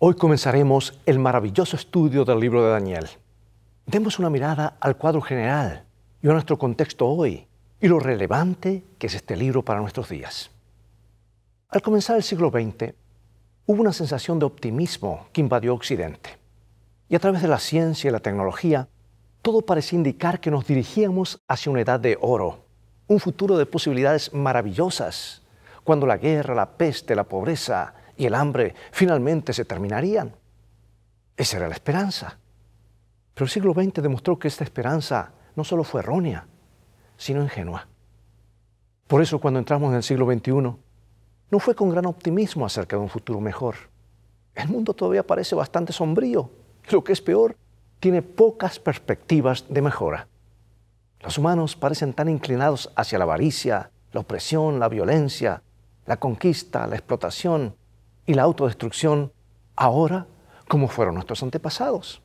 Hoy comenzaremos el maravilloso estudio del libro de Daniel. Demos una mirada al cuadro general y a nuestro contexto hoy y lo relevante que es este libro para nuestros días. Al comenzar el siglo XX, hubo una sensación de optimismo que invadió Occidente. Y a través de la ciencia y la tecnología, todo parecía indicar que nos dirigíamos hacia una edad de oro, un futuro de posibilidades maravillosas, cuando la guerra, la peste, la pobreza, y el hambre finalmente se terminarían. Esa era la esperanza. Pero el siglo XX demostró que esta esperanza no solo fue errónea, sino ingenua. Por eso cuando entramos en el siglo XXI, no fue con gran optimismo acerca de un futuro mejor. El mundo todavía parece bastante sombrío. lo que es peor, tiene pocas perspectivas de mejora. Los humanos parecen tan inclinados hacia la avaricia, la opresión, la violencia, la conquista, la explotación, y la autodestrucción ahora como fueron nuestros antepasados.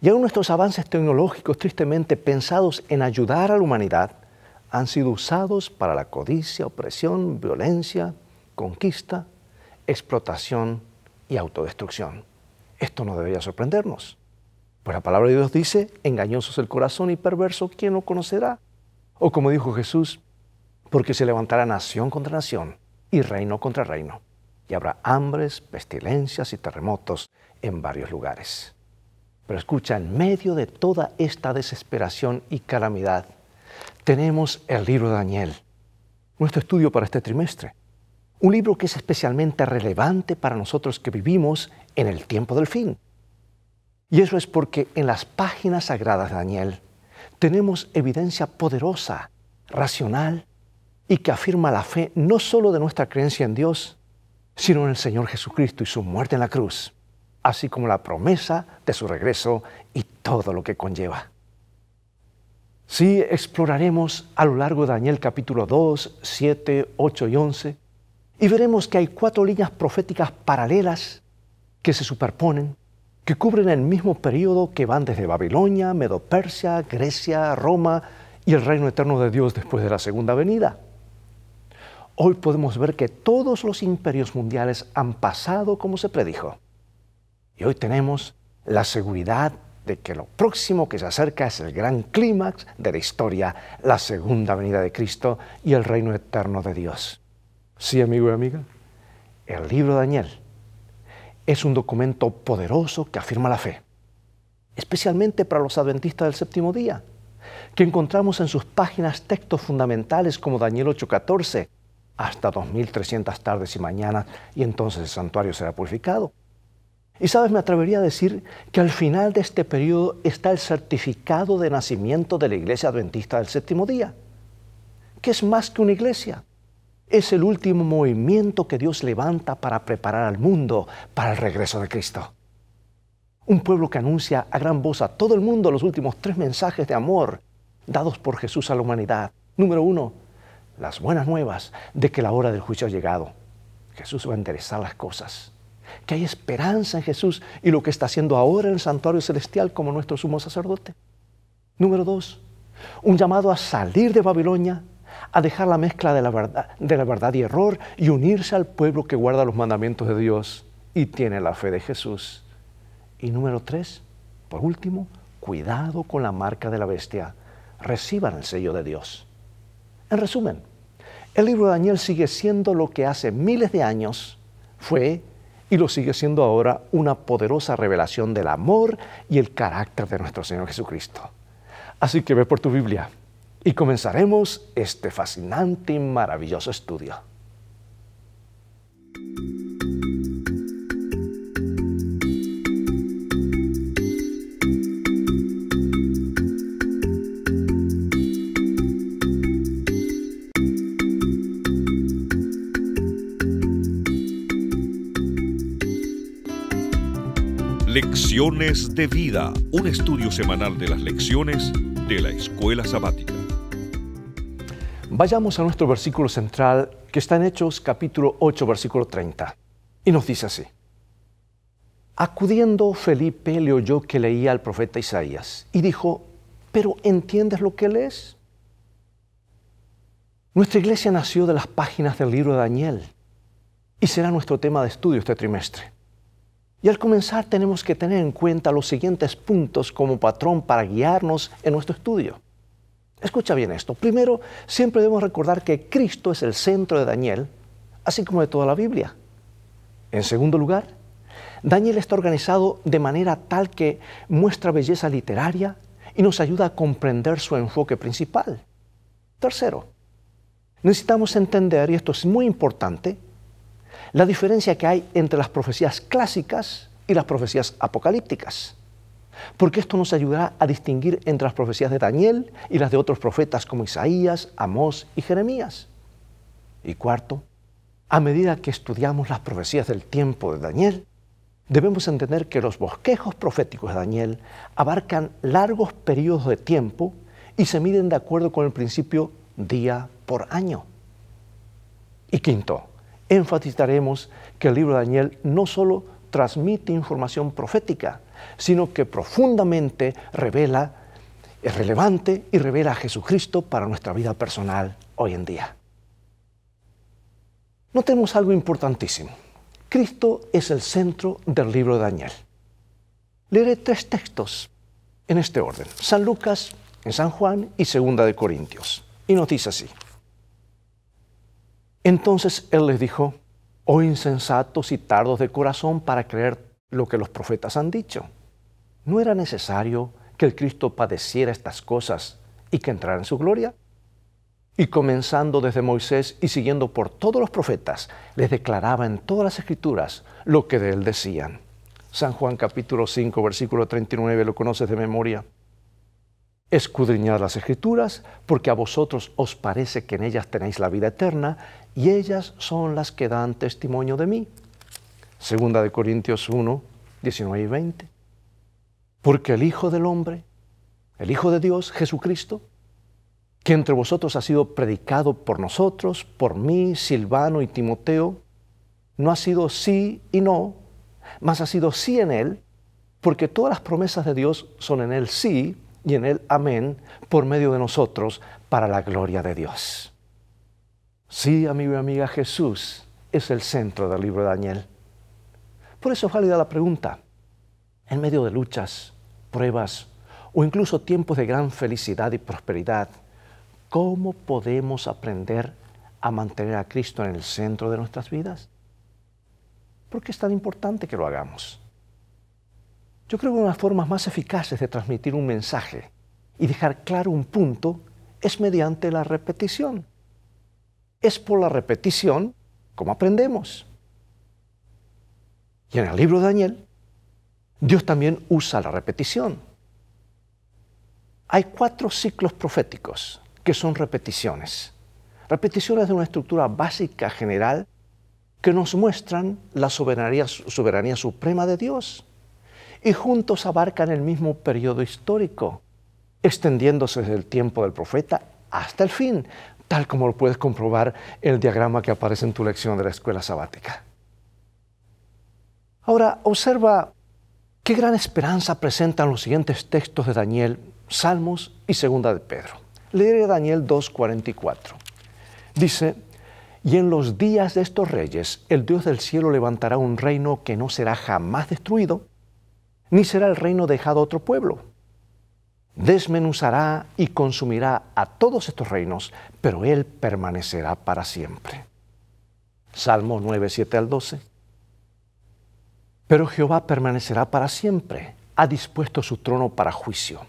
Y aún nuestros avances tecnológicos, tristemente pensados en ayudar a la humanidad, han sido usados para la codicia, opresión, violencia, conquista, explotación y autodestrucción. Esto no debería sorprendernos, pues la palabra de Dios dice, engañoso es el corazón y perverso, quien lo conocerá? O como dijo Jesús, porque se levantará nación contra nación y reino contra reino y habrá hambres, pestilencias y terremotos en varios lugares. Pero escucha, en medio de toda esta desesperación y calamidad, tenemos el libro de Daniel, nuestro estudio para este trimestre. Un libro que es especialmente relevante para nosotros que vivimos en el tiempo del fin. Y eso es porque en las páginas sagradas de Daniel tenemos evidencia poderosa, racional y que afirma la fe no solo de nuestra creencia en Dios, sino en el Señor Jesucristo y su muerte en la cruz, así como la promesa de su regreso y todo lo que conlleva. Sí, exploraremos a lo largo de Daniel capítulo 2, 7, 8 y 11, y veremos que hay cuatro líneas proféticas paralelas que se superponen, que cubren el mismo periodo que van desde Babilonia, Medopersia, Grecia, Roma y el reino eterno de Dios después de la segunda venida. Hoy podemos ver que todos los imperios mundiales han pasado como se predijo. Y hoy tenemos la seguridad de que lo próximo que se acerca es el gran clímax de la historia, la segunda venida de Cristo y el reino eterno de Dios. Sí, amigo y amiga, el libro de Daniel es un documento poderoso que afirma la fe, especialmente para los adventistas del séptimo día, que encontramos en sus páginas textos fundamentales como Daniel 8:14, hasta 2.300 tardes y mañanas, y entonces el santuario será purificado. Y sabes, me atrevería a decir que al final de este periodo está el certificado de nacimiento de la iglesia adventista del séptimo día, que es más que una iglesia. Es el último movimiento que Dios levanta para preparar al mundo para el regreso de Cristo. Un pueblo que anuncia a gran voz a todo el mundo los últimos tres mensajes de amor dados por Jesús a la humanidad. Número uno, las buenas nuevas de que la hora del juicio ha llegado. Jesús va a enderezar las cosas, que hay esperanza en Jesús y lo que está haciendo ahora en el santuario celestial como nuestro sumo sacerdote. Número dos, un llamado a salir de Babilonia, a dejar la mezcla de la verdad, de la verdad y error y unirse al pueblo que guarda los mandamientos de Dios y tiene la fe de Jesús. Y número tres, por último, cuidado con la marca de la bestia. Reciban el sello de Dios. En resumen, el libro de Daniel sigue siendo lo que hace miles de años fue y lo sigue siendo ahora una poderosa revelación del amor y el carácter de nuestro Señor Jesucristo. Así que ve por tu Biblia y comenzaremos este fascinante y maravilloso estudio. Lecciones de Vida, un estudio semanal de las lecciones de la escuela sabática. Vayamos a nuestro versículo central que está en Hechos capítulo 8, versículo 30. Y nos dice así. Acudiendo Felipe le oyó que leía al profeta Isaías y dijo, ¿pero entiendes lo que lees? Nuestra iglesia nació de las páginas del libro de Daniel y será nuestro tema de estudio este trimestre. Y al comenzar tenemos que tener en cuenta los siguientes puntos como patrón para guiarnos en nuestro estudio. Escucha bien esto. Primero, siempre debemos recordar que Cristo es el centro de Daniel, así como de toda la Biblia. En segundo lugar, Daniel está organizado de manera tal que muestra belleza literaria y nos ayuda a comprender su enfoque principal. Tercero, necesitamos entender, y esto es muy importante, la diferencia que hay entre las profecías clásicas y las profecías apocalípticas. Porque esto nos ayudará a distinguir entre las profecías de Daniel y las de otros profetas como Isaías, Amós y Jeremías. Y cuarto, a medida que estudiamos las profecías del tiempo de Daniel, debemos entender que los bosquejos proféticos de Daniel abarcan largos periodos de tiempo y se miden de acuerdo con el principio día por año. Y quinto, enfatizaremos que el libro de Daniel no solo transmite información profética, sino que profundamente revela, es relevante y revela a Jesucristo para nuestra vida personal hoy en día. Notemos algo importantísimo. Cristo es el centro del libro de Daniel. Leeré tres textos en este orden, San Lucas, en San Juan y Segunda de Corintios. Y nos dice así. Entonces él les dijo, oh insensatos y tardos de corazón para creer lo que los profetas han dicho. ¿No era necesario que el Cristo padeciera estas cosas y que entrara en su gloria? Y comenzando desde Moisés y siguiendo por todos los profetas, les declaraba en todas las escrituras lo que de él decían. San Juan capítulo 5, versículo 39, lo conoces de memoria. Escudriñad las escrituras, porque a vosotros os parece que en ellas tenéis la vida eterna, y ellas son las que dan testimonio de mí. Segunda de Corintios 1, 19 y 20. Porque el Hijo del Hombre, el Hijo de Dios, Jesucristo, que entre vosotros ha sido predicado por nosotros, por mí, Silvano y Timoteo, no ha sido sí y no, mas ha sido sí en Él, porque todas las promesas de Dios son en Él sí y en el amén por medio de nosotros para la gloria de Dios. Sí, amigo y amiga, Jesús es el centro del libro de Daniel. Por eso es válida la pregunta. En medio de luchas, pruebas o incluso tiempos de gran felicidad y prosperidad, ¿cómo podemos aprender a mantener a Cristo en el centro de nuestras vidas? ¿Por qué es tan importante que lo hagamos? Yo creo que una de las formas más eficaces de transmitir un mensaje y dejar claro un punto es mediante la repetición. Es por la repetición como aprendemos. Y en el libro de Daniel, Dios también usa la repetición. Hay cuatro ciclos proféticos que son repeticiones. Repeticiones de una estructura básica general que nos muestran la soberanía, soberanía suprema de Dios y juntos abarcan el mismo periodo histórico, extendiéndose desde el tiempo del profeta hasta el fin, tal como lo puedes comprobar en el diagrama que aparece en tu lección de la escuela sabática. Ahora, observa qué gran esperanza presentan los siguientes textos de Daniel, Salmos y Segunda de Pedro. Leeré Daniel 2.44. Dice, y en los días de estos reyes, el Dios del cielo levantará un reino que no será jamás destruido, ni será el reino dejado a otro pueblo. Desmenuzará y consumirá a todos estos reinos, pero Él permanecerá para siempre. Salmo 9, 7 al 12. Pero Jehová permanecerá para siempre, ha dispuesto su trono para juicio.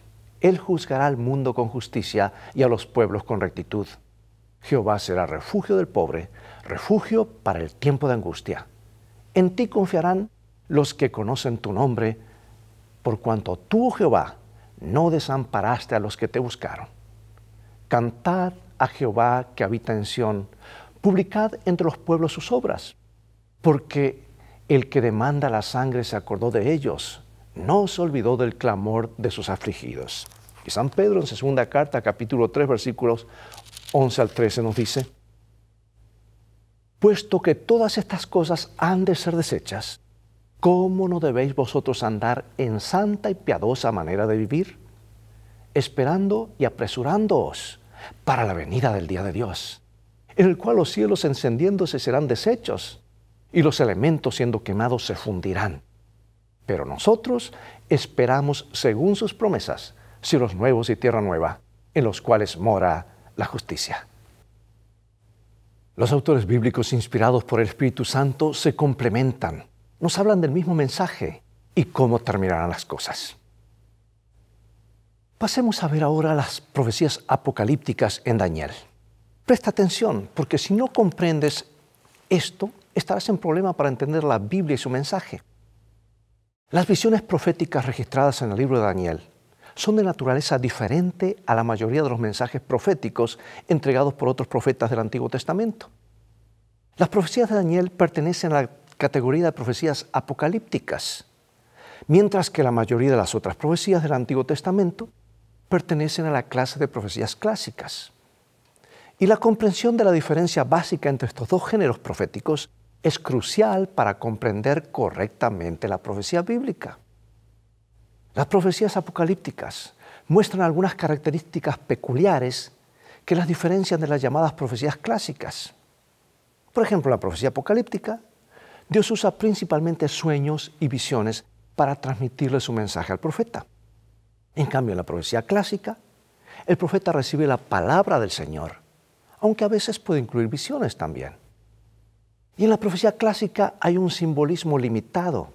Él juzgará al mundo con justicia y a los pueblos con rectitud. Jehová será refugio del pobre, refugio para el tiempo de angustia. En ti confiarán los que conocen tu nombre, por cuanto tú, Jehová, no desamparaste a los que te buscaron. Cantad a Jehová que habita en Sión, publicad entre los pueblos sus obras, porque el que demanda la sangre se acordó de ellos, no se olvidó del clamor de sus afligidos. Y San Pedro en su segunda carta, capítulo 3, versículos 11 al 13 nos dice, puesto que todas estas cosas han de ser desechas, ¿cómo no debéis vosotros andar en santa y piadosa manera de vivir? Esperando y apresurándoos para la venida del día de Dios, en el cual los cielos encendiéndose serán deshechos y los elementos siendo quemados se fundirán. Pero nosotros esperamos según sus promesas cielos nuevos y tierra nueva, en los cuales mora la justicia. Los autores bíblicos inspirados por el Espíritu Santo se complementan nos hablan del mismo mensaje y cómo terminarán las cosas. Pasemos a ver ahora las profecías apocalípticas en Daniel. Presta atención, porque si no comprendes esto, estarás en problema para entender la Biblia y su mensaje. Las visiones proféticas registradas en el libro de Daniel son de naturaleza diferente a la mayoría de los mensajes proféticos entregados por otros profetas del Antiguo Testamento. Las profecías de Daniel pertenecen a la categoría de profecías apocalípticas, mientras que la mayoría de las otras profecías del Antiguo Testamento pertenecen a la clase de profecías clásicas. Y la comprensión de la diferencia básica entre estos dos géneros proféticos es crucial para comprender correctamente la profecía bíblica. Las profecías apocalípticas muestran algunas características peculiares que las diferencian de las llamadas profecías clásicas. Por ejemplo, la profecía apocalíptica Dios usa principalmente sueños y visiones para transmitirle su mensaje al profeta. En cambio, en la profecía clásica, el profeta recibe la palabra del Señor, aunque a veces puede incluir visiones también. Y en la profecía clásica hay un simbolismo limitado.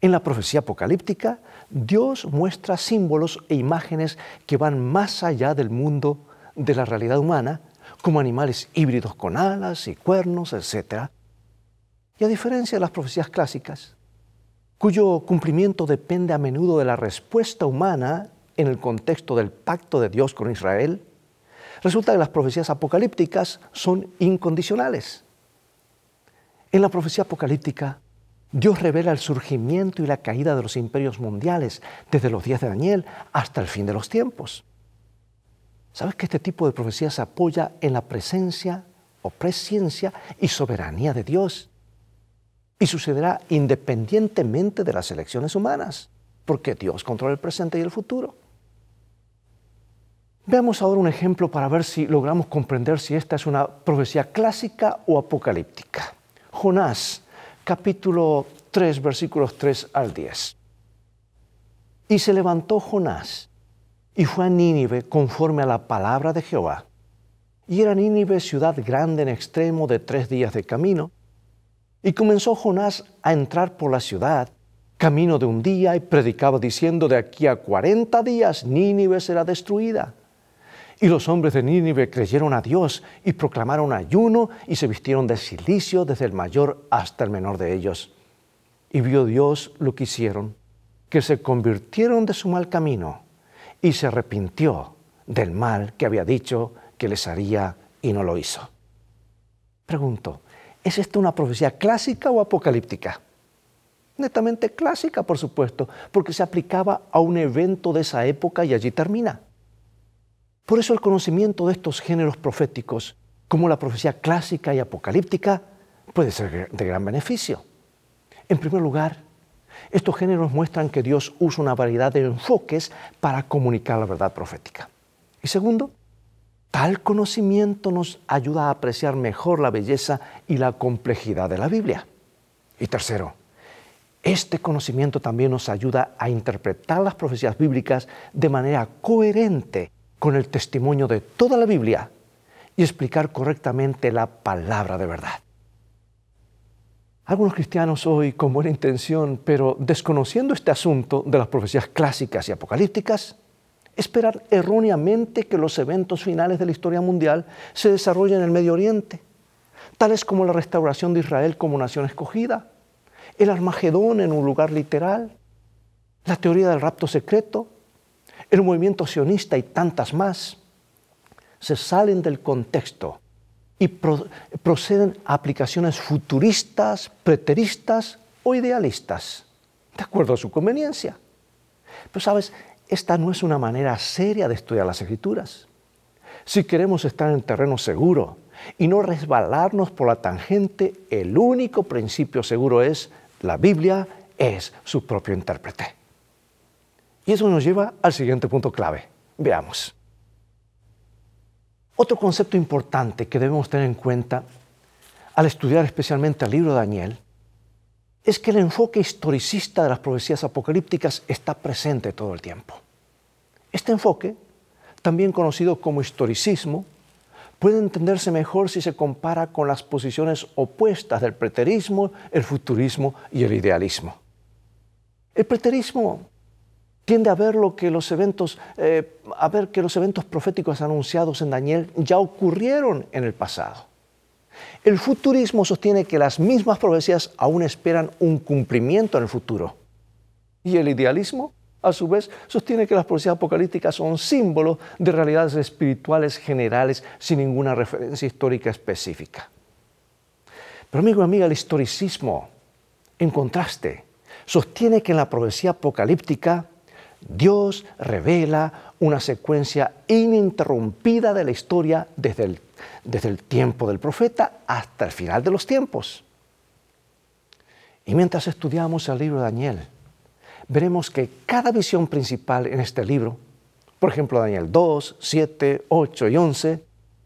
En la profecía apocalíptica, Dios muestra símbolos e imágenes que van más allá del mundo de la realidad humana, como animales híbridos con alas y cuernos, etc., y a diferencia de las profecías clásicas, cuyo cumplimiento depende a menudo de la respuesta humana en el contexto del pacto de Dios con Israel, resulta que las profecías apocalípticas son incondicionales. En la profecía apocalíptica, Dios revela el surgimiento y la caída de los imperios mundiales desde los días de Daniel hasta el fin de los tiempos. ¿Sabes que este tipo de profecía se apoya en la presencia o presciencia y soberanía de Dios? y sucederá independientemente de las elecciones humanas, porque Dios controla el presente y el futuro. Veamos ahora un ejemplo para ver si logramos comprender si esta es una profecía clásica o apocalíptica. Jonás, capítulo 3, versículos 3 al 10. Y se levantó Jonás y fue a Nínive conforme a la palabra de Jehová. Y era Nínive ciudad grande en extremo de tres días de camino, y comenzó Jonás a entrar por la ciudad, camino de un día, y predicaba diciendo, de aquí a cuarenta días Nínive será destruida. Y los hombres de Nínive creyeron a Dios y proclamaron ayuno y se vistieron de silicio desde el mayor hasta el menor de ellos. Y vio Dios lo que hicieron, que se convirtieron de su mal camino y se arrepintió del mal que había dicho que les haría y no lo hizo. Preguntó, ¿Es esta una profecía clásica o apocalíptica? Netamente clásica, por supuesto, porque se aplicaba a un evento de esa época y allí termina. Por eso el conocimiento de estos géneros proféticos, como la profecía clásica y apocalíptica, puede ser de gran beneficio. En primer lugar, estos géneros muestran que Dios usa una variedad de enfoques para comunicar la verdad profética. Y segundo, Tal conocimiento nos ayuda a apreciar mejor la belleza y la complejidad de la Biblia. Y tercero, este conocimiento también nos ayuda a interpretar las profecías bíblicas de manera coherente con el testimonio de toda la Biblia y explicar correctamente la palabra de verdad. Algunos cristianos hoy con buena intención, pero desconociendo este asunto de las profecías clásicas y apocalípticas, esperar erróneamente que los eventos finales de la historia mundial se desarrollen en el Medio Oriente, tales como la restauración de Israel como nación escogida, el Armagedón en un lugar literal, la teoría del rapto secreto, el movimiento sionista y tantas más. Se salen del contexto y proceden a aplicaciones futuristas, preteristas o idealistas, de acuerdo a su conveniencia. Pero sabes, esta no es una manera seria de estudiar las escrituras. Si queremos estar en terreno seguro y no resbalarnos por la tangente, el único principio seguro es la Biblia es su propio intérprete. Y eso nos lleva al siguiente punto clave. Veamos. Otro concepto importante que debemos tener en cuenta al estudiar especialmente el libro de Daniel es que el enfoque historicista de las profecías apocalípticas está presente todo el tiempo. Este enfoque, también conocido como historicismo, puede entenderse mejor si se compara con las posiciones opuestas del preterismo, el futurismo y el idealismo. El preterismo tiende a ver que los eventos, eh, a ver que los eventos proféticos anunciados en Daniel ya ocurrieron en el pasado. El futurismo sostiene que las mismas profecías aún esperan un cumplimiento en el futuro. Y el idealismo, a su vez, sostiene que las profecías apocalípticas son símbolos de realidades espirituales generales sin ninguna referencia histórica específica. Pero amigo y amiga, el historicismo, en contraste, sostiene que en la profecía apocalíptica Dios revela una secuencia ininterrumpida de la historia desde el desde el tiempo del profeta hasta el final de los tiempos. Y mientras estudiamos el libro de Daniel, veremos que cada visión principal en este libro, por ejemplo Daniel 2, 7, 8 y 11,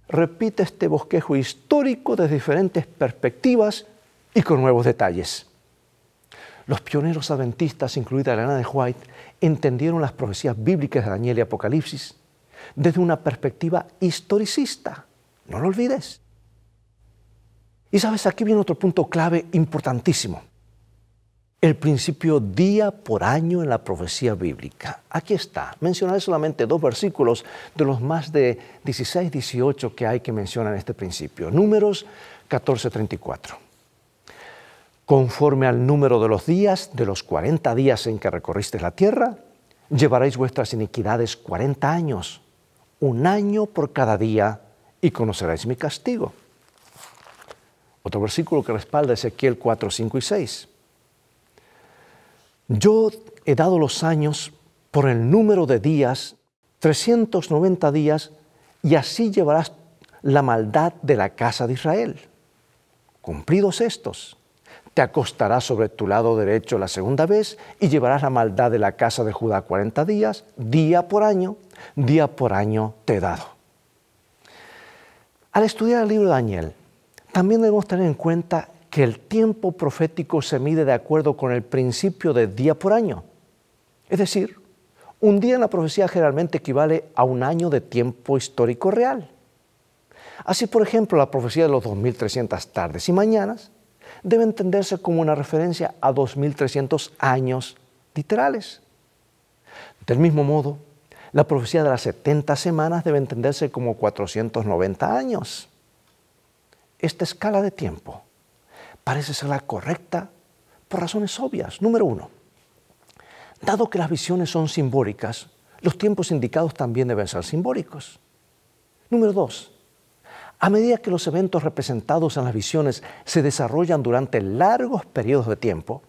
repite este bosquejo histórico desde diferentes perspectivas y con nuevos detalles. Los pioneros adventistas, incluida Elena de White, entendieron las profecías bíblicas de Daniel y Apocalipsis desde una perspectiva historicista, no lo olvides. Y sabes, aquí viene otro punto clave importantísimo. El principio día por año en la profecía bíblica. Aquí está. Mencionaré solamente dos versículos de los más de 16, 18 que hay que mencionan este principio. Números 14, 34. Conforme al número de los días, de los 40 días en que recorriste la tierra, llevaréis vuestras iniquidades 40 años, un año por cada día y conoceréis mi castigo. Otro versículo que respalda Ezequiel 4, 5 y 6. Yo he dado los años por el número de días, 390 días, y así llevarás la maldad de la casa de Israel. Cumplidos estos, te acostarás sobre tu lado derecho la segunda vez y llevarás la maldad de la casa de Judá 40 días, día por año, día por año te he dado. Al estudiar el libro de Daniel, también debemos tener en cuenta que el tiempo profético se mide de acuerdo con el principio de día por año. Es decir, un día en la profecía generalmente equivale a un año de tiempo histórico real. Así, por ejemplo, la profecía de los 2300 tardes y mañanas debe entenderse como una referencia a 2300 años literales. Del mismo modo, la profecía de las 70 semanas debe entenderse como 490 años. Esta escala de tiempo parece ser la correcta por razones obvias. Número uno, dado que las visiones son simbólicas, los tiempos indicados también deben ser simbólicos. Número dos, a medida que los eventos representados en las visiones se desarrollan durante largos periodos de tiempo,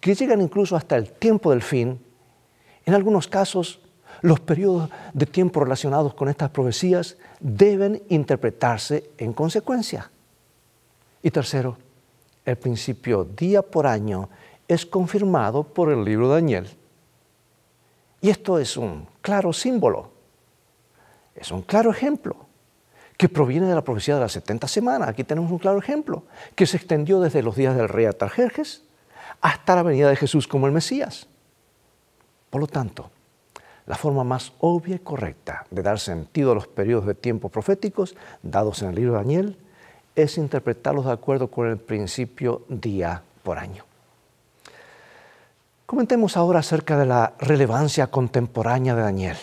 que llegan incluso hasta el tiempo del fin, en algunos casos los periodos de tiempo relacionados con estas profecías deben interpretarse en consecuencia. Y tercero, el principio día por año es confirmado por el libro de Daniel. Y esto es un claro símbolo, es un claro ejemplo, que proviene de la profecía de las 70 semanas. Aquí tenemos un claro ejemplo, que se extendió desde los días del rey Atarjerjes hasta la venida de Jesús como el Mesías. Por lo tanto, la forma más obvia y correcta de dar sentido a los periodos de tiempo proféticos dados en el libro de Daniel es interpretarlos de acuerdo con el principio día por año. Comentemos ahora acerca de la relevancia contemporánea de Daniel.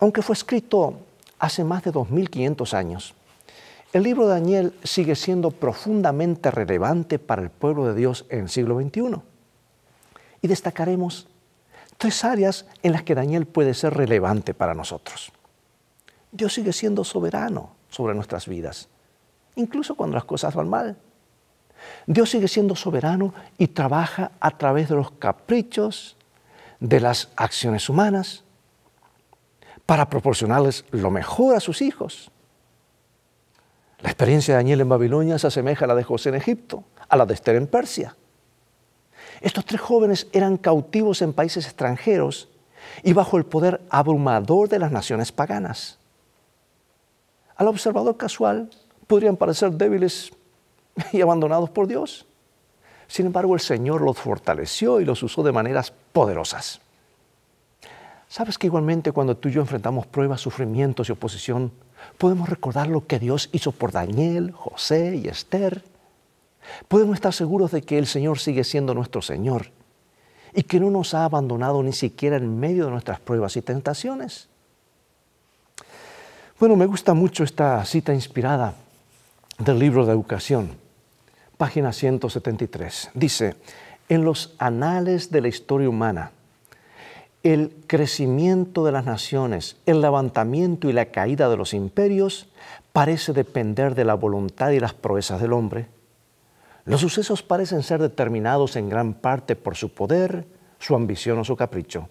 Aunque fue escrito hace más de 2.500 años, el libro de Daniel sigue siendo profundamente relevante para el pueblo de Dios en el siglo XXI. Y destacaremos tres áreas en las que Daniel puede ser relevante para nosotros. Dios sigue siendo soberano sobre nuestras vidas, incluso cuando las cosas van mal. Dios sigue siendo soberano y trabaja a través de los caprichos, de las acciones humanas, para proporcionarles lo mejor a sus hijos. La experiencia de Daniel en Babilonia se asemeja a la de José en Egipto, a la de Esther en Persia. Estos tres jóvenes eran cautivos en países extranjeros y bajo el poder abrumador de las naciones paganas. Al observador casual podrían parecer débiles y abandonados por Dios. Sin embargo, el Señor los fortaleció y los usó de maneras poderosas. ¿Sabes que igualmente cuando tú y yo enfrentamos pruebas, sufrimientos y oposición, podemos recordar lo que Dios hizo por Daniel, José y Esther? Podemos estar seguros de que el Señor sigue siendo nuestro Señor y que no nos ha abandonado ni siquiera en medio de nuestras pruebas y tentaciones. Bueno, me gusta mucho esta cita inspirada del libro de educación, página 173. Dice, en los anales de la historia humana, el crecimiento de las naciones, el levantamiento y la caída de los imperios parece depender de la voluntad y las proezas del hombre los sucesos parecen ser determinados en gran parte por su poder, su ambición o su capricho.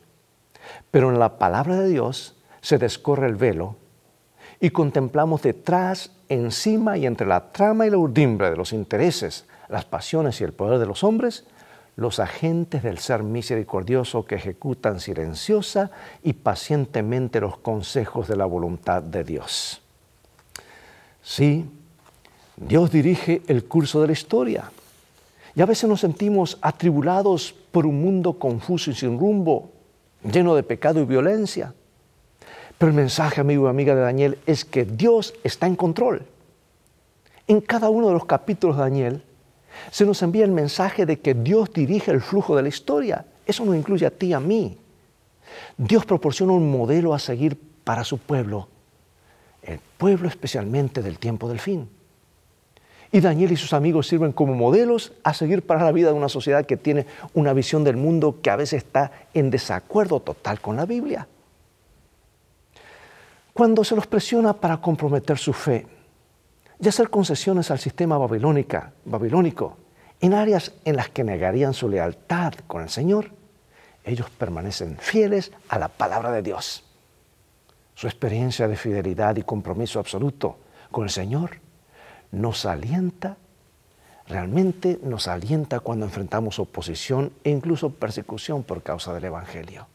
Pero en la palabra de Dios se descorre el velo y contemplamos detrás, encima y entre la trama y la urdimbre de los intereses, las pasiones y el poder de los hombres, los agentes del ser misericordioso que ejecutan silenciosa y pacientemente los consejos de la voluntad de Dios. Sí, Dios dirige el curso de la historia. Y a veces nos sentimos atribulados por un mundo confuso y sin rumbo, lleno de pecado y violencia. Pero el mensaje, amigo y amiga de Daniel, es que Dios está en control. En cada uno de los capítulos de Daniel se nos envía el mensaje de que Dios dirige el flujo de la historia. Eso nos incluye a ti y a mí. Dios proporciona un modelo a seguir para su pueblo, el pueblo especialmente del tiempo del fin. Y Daniel y sus amigos sirven como modelos a seguir para la vida de una sociedad que tiene una visión del mundo que a veces está en desacuerdo total con la Biblia. Cuando se los presiona para comprometer su fe y hacer concesiones al sistema babilónico, en áreas en las que negarían su lealtad con el Señor, ellos permanecen fieles a la palabra de Dios. Su experiencia de fidelidad y compromiso absoluto con el Señor nos alienta, realmente nos alienta cuando enfrentamos oposición e incluso persecución por causa del Evangelio.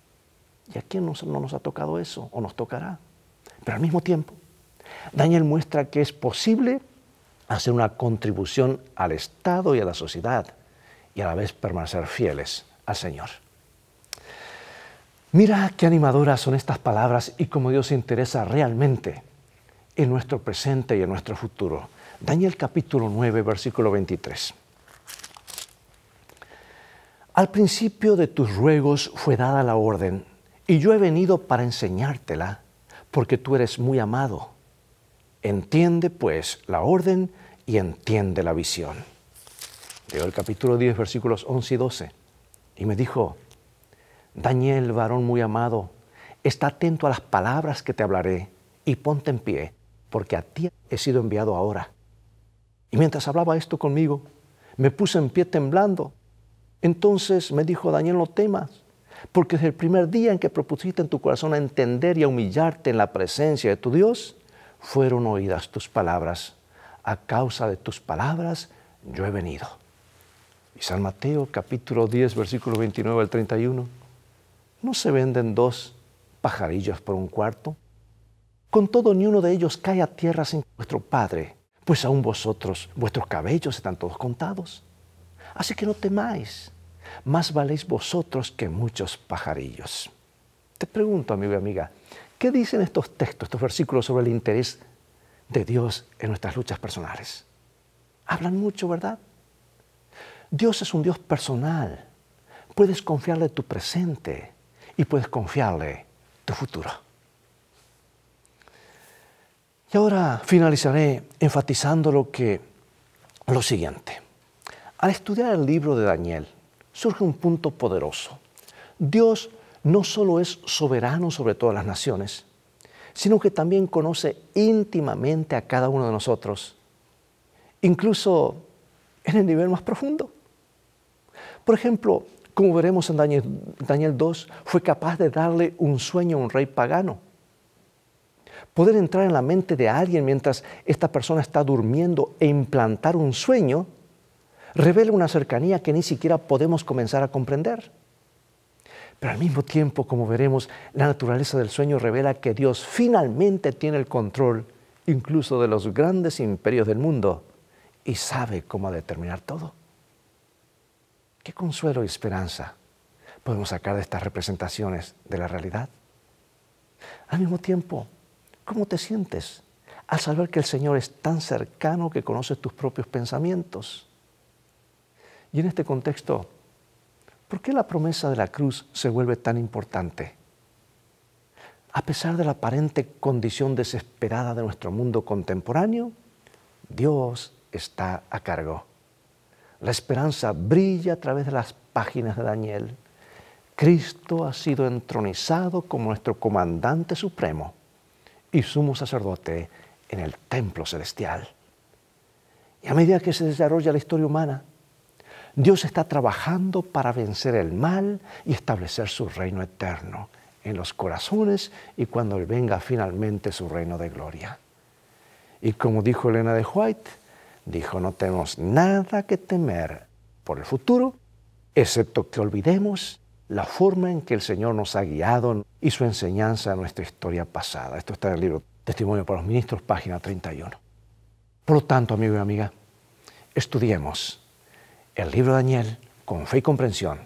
¿Y a quién no, no nos ha tocado eso o nos tocará? Pero al mismo tiempo, Daniel muestra que es posible hacer una contribución al Estado y a la sociedad y a la vez permanecer fieles al Señor. Mira qué animadoras son estas palabras y cómo Dios se interesa realmente en nuestro presente y en nuestro futuro. Daniel capítulo 9, versículo 23. Al principio de tus ruegos fue dada la orden, y yo he venido para enseñártela, porque tú eres muy amado. Entiende pues la orden y entiende la visión. Leo el capítulo 10, versículos 11 y 12. Y me dijo, Daniel, varón muy amado, está atento a las palabras que te hablaré y ponte en pie, porque a ti he sido enviado ahora. Y mientras hablaba esto conmigo, me puse en pie temblando. Entonces me dijo, Daniel, no temas, porque desde el primer día en que propusiste en tu corazón a entender y a humillarte en la presencia de tu Dios, fueron oídas tus palabras. A causa de tus palabras yo he venido. Y San Mateo capítulo 10, versículo 29 al 31. ¿No se venden dos pajarillos por un cuarto? Con todo, ni uno de ellos cae a tierra sin nuestro vuestro Padre pues aún vosotros, vuestros cabellos están todos contados. Así que no temáis, más valéis vosotros que muchos pajarillos. Te pregunto, amigo y amiga, ¿qué dicen estos textos, estos versículos sobre el interés de Dios en nuestras luchas personales? Hablan mucho, ¿verdad? Dios es un Dios personal. Puedes confiarle tu presente y puedes confiarle tu futuro. Y ahora finalizaré enfatizando lo, que, lo siguiente. Al estudiar el libro de Daniel, surge un punto poderoso. Dios no solo es soberano sobre todas las naciones, sino que también conoce íntimamente a cada uno de nosotros, incluso en el nivel más profundo. Por ejemplo, como veremos en Daniel, Daniel 2, fue capaz de darle un sueño a un rey pagano poder entrar en la mente de alguien mientras esta persona está durmiendo e implantar un sueño, revela una cercanía que ni siquiera podemos comenzar a comprender. Pero al mismo tiempo, como veremos, la naturaleza del sueño revela que Dios finalmente tiene el control incluso de los grandes imperios del mundo y sabe cómo determinar todo. ¿Qué consuelo y esperanza podemos sacar de estas representaciones de la realidad? Al mismo tiempo, ¿Cómo te sientes al saber que el Señor es tan cercano que conoce tus propios pensamientos? Y en este contexto, ¿por qué la promesa de la cruz se vuelve tan importante? A pesar de la aparente condición desesperada de nuestro mundo contemporáneo, Dios está a cargo. La esperanza brilla a través de las páginas de Daniel. Cristo ha sido entronizado como nuestro comandante supremo y sumo sacerdote en el templo celestial. Y a medida que se desarrolla la historia humana, Dios está trabajando para vencer el mal y establecer su reino eterno en los corazones y cuando venga finalmente su reino de gloria. Y como dijo Elena de White, dijo, no tenemos nada que temer por el futuro, excepto que olvidemos la forma en que el Señor nos ha guiado y su enseñanza a nuestra historia pasada. Esto está en el libro Testimonio para los Ministros, página 31. Por lo tanto, amigo y amiga, estudiemos el libro de Daniel con fe y comprensión.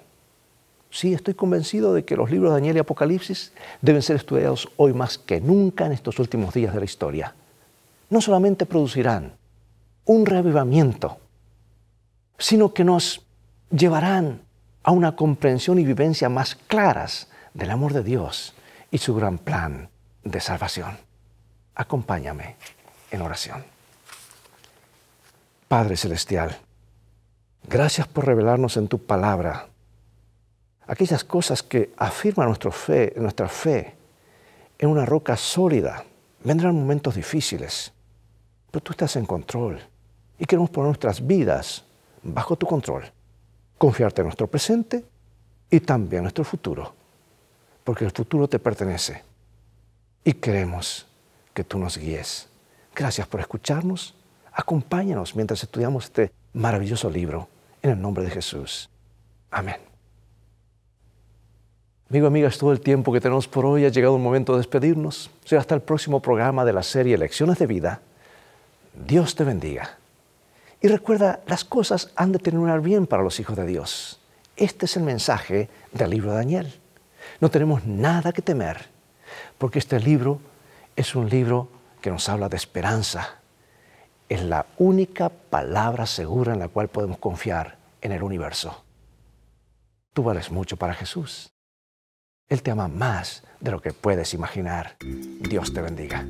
Sí, estoy convencido de que los libros de Daniel y Apocalipsis deben ser estudiados hoy más que nunca en estos últimos días de la historia. No solamente producirán un reavivamiento, sino que nos llevarán a una comprensión y vivencia más claras del amor de Dios y su gran plan de salvación. Acompáñame en oración. Padre Celestial, gracias por revelarnos en tu palabra aquellas cosas que afirman nuestra fe, nuestra fe en una roca sólida. Vendrán momentos difíciles, pero tú estás en control y queremos poner nuestras vidas bajo tu control confiarte en nuestro presente y también en nuestro futuro, porque el futuro te pertenece. Y queremos que tú nos guíes. Gracias por escucharnos. Acompáñanos mientras estudiamos este maravilloso libro, en el nombre de Jesús. Amén. Amigo, amiga, todo el tiempo que tenemos por hoy. Ha llegado el momento de despedirnos. sea hasta el próximo programa de la serie Lecciones de Vida. Dios te bendiga. Y recuerda, las cosas han de terminar bien para los hijos de Dios. Este es el mensaje del libro de Daniel. No tenemos nada que temer, porque este libro es un libro que nos habla de esperanza. Es la única palabra segura en la cual podemos confiar en el universo. Tú vales mucho para Jesús. Él te ama más de lo que puedes imaginar. Dios te bendiga.